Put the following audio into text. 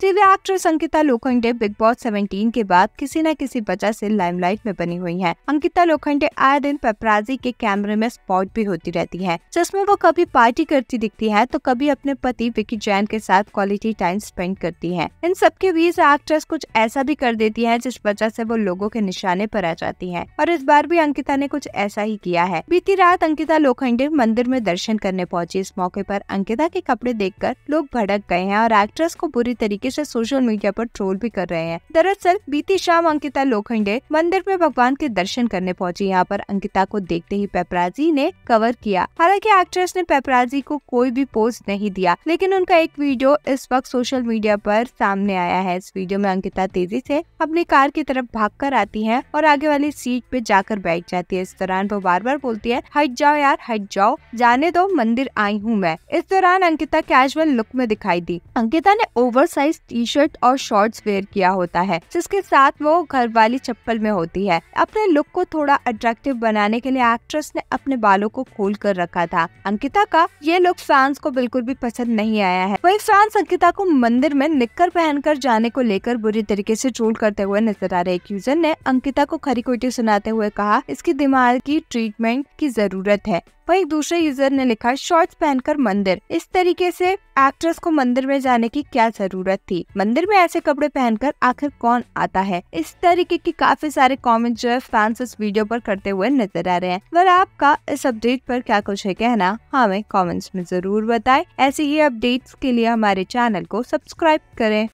TV actress Ankita Lokhande Bigg Boss 17 के बाद किसी न किसी वजह से लाइमलाइट में बनी हुई हैं। अंकिता लोखंडे आए दिन पेपराजी के कैमरे में स्पॉट भी होती रहती हैं, जिसमें वो कभी पार्टी करती दिखती है तो कभी अपने पति विकी जैन के साथ क्वालिटी टाइम स्पेंड करती है इन सबके बीच एक्ट्रेस कुछ ऐसा भी कर देती है जिस वजह ऐसी वो लोगों के निशाने आरोप आ जाती है और इस बार भी अंकिता ने कुछ ऐसा ही किया है बीती रात अंकिता लोखंडे मंदिर में दर्शन करने पहुँची इस मौके आरोप अंकिता के कपड़े देख लोग भड़क गए हैं और एक्ट्रेस को बुरी तरीके से सोशल मीडिया पर ट्रोल भी कर रहे हैं दरअसल बीती शाम अंकिता लोखंडे मंदिर में भगवान के दर्शन करने पहुंची यहाँ पर अंकिता को देखते ही पेपराजी ने कवर किया हालांकि एक्ट्रेस ने पेपराजी को कोई भी पोस्ट नहीं दिया लेकिन उनका एक वीडियो इस वक्त सोशल मीडिया पर सामने आया है इस वीडियो में अंकिता तेजी से अपनी कार की तरफ भाग कर आती है और आगे वाली सीट पे जाकर बैठ जाती है इस दौरान वो बार बार बोलती है हट जाओ यार हट जाओ जाने दो मंदिर आई हूँ मैं इस दौरान अंकिता कैजुअल लुक में दिखाई दी अंकिता ने ओवर साइज टी शर्ट और शॉर्ट्स वेयर किया होता है जिसके साथ वो घर वाली चप्पल में होती है अपने लुक को थोड़ा अट्रैक्टिव बनाने के लिए एक्ट्रेस ने अपने बालों को खोल कर रखा था अंकिता का ये लुक फैंस को बिल्कुल भी पसंद नहीं आया है वही फैंस अंकिता को मंदिर में निक्कर पहनकर जाने को लेकर बुरी तरीके से ट्रोल करते हुए नजर आ रहे यूजर ने अंकिता को खरी कोटी सुनाते हुए कहा इसकी दिमाग की ट्रीटमेंट की जरूरत है वहीं दूसरे यूजर ने लिखा शॉर्ट्स पहनकर मंदिर इस तरीके से एक्ट्रेस को मंदिर में जाने की क्या जरूरत थी मंदिर में ऐसे कपड़े पहनकर आखिर कौन आता है इस तरीके के काफी सारे कॉमेंट जो है फैंस इस वीडियो पर करते हुए नजर आ रहे हैं और आपका इस अपडेट पर क्या कुछ है कहना हमें कमेंट्स में जरूर बताएं ऐसे ही अपडेट्स के लिए हमारे चैनल को सब्सक्राइब करें